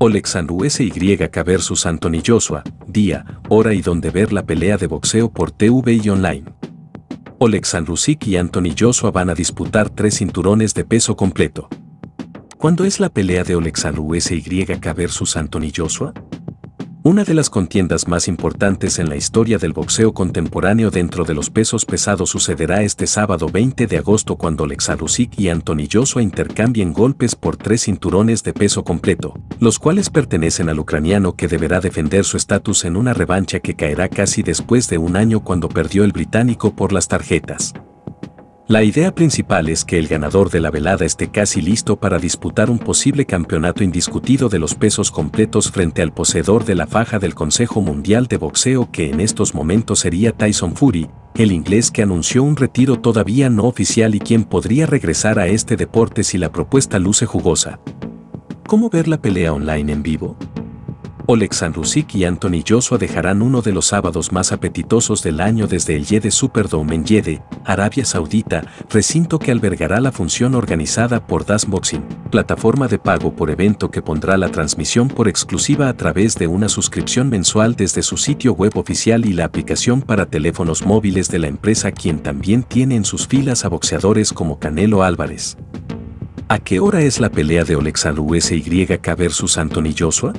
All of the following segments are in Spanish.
Oleksandr Usyk e vs Anthony Joshua, día, hora y donde ver la pelea de boxeo por TV y online. Oleksandr Usyk y Anthony Joshua van a disputar tres cinturones de peso completo. ¿Cuándo es la pelea de Oleksandr Usyk e vs Anthony Joshua? Una de las contiendas más importantes en la historia del boxeo contemporáneo dentro de los pesos pesados sucederá este sábado 20 de agosto cuando lexalusic y Anthony Joshua intercambien golpes por tres cinturones de peso completo, los cuales pertenecen al ucraniano que deberá defender su estatus en una revancha que caerá casi después de un año cuando perdió el británico por las tarjetas. La idea principal es que el ganador de la velada esté casi listo para disputar un posible campeonato indiscutido de los pesos completos frente al poseedor de la faja del Consejo Mundial de Boxeo que en estos momentos sería Tyson Fury, el inglés que anunció un retiro todavía no oficial y quien podría regresar a este deporte si la propuesta luce jugosa. ¿Cómo ver la pelea online en vivo? Oleksandr Usyk y Anthony Joshua dejarán uno de los sábados más apetitosos del año desde el Yede Superdome en Yede, Arabia Saudita, recinto que albergará la función organizada por Das Boxing, plataforma de pago por evento que pondrá la transmisión por exclusiva a través de una suscripción mensual desde su sitio web oficial y la aplicación para teléfonos móviles de la empresa quien también tiene en sus filas a boxeadores como Canelo Álvarez. ¿A qué hora es la pelea de Oleksandr Usyk vs Anthony Joshua?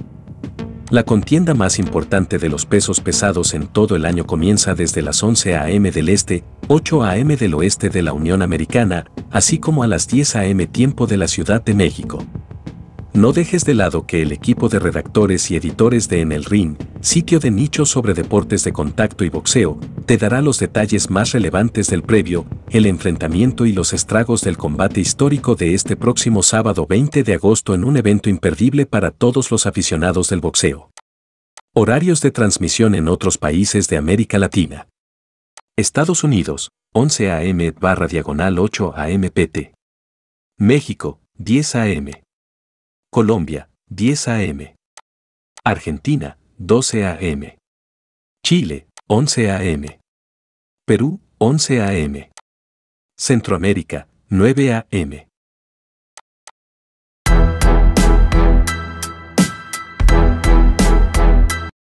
La contienda más importante de los pesos pesados en todo el año comienza desde las 11 a.m. del este, 8 a.m. del oeste de la Unión Americana, así como a las 10 a.m. tiempo de la Ciudad de México. No dejes de lado que el equipo de redactores y editores de En el Ring, sitio de nicho sobre deportes de contacto y boxeo, te dará los detalles más relevantes del previo, el enfrentamiento y los estragos del combate histórico de este próximo sábado 20 de agosto en un evento imperdible para todos los aficionados del boxeo. Horarios de transmisión en otros países de América Latina. Estados Unidos, 11 AM barra diagonal 8 AM PT. México, 10 AM. Colombia, 10 a.m. Argentina, 12 a.m. Chile, 11 a.m. Perú, 11 a.m. Centroamérica, 9 a.m.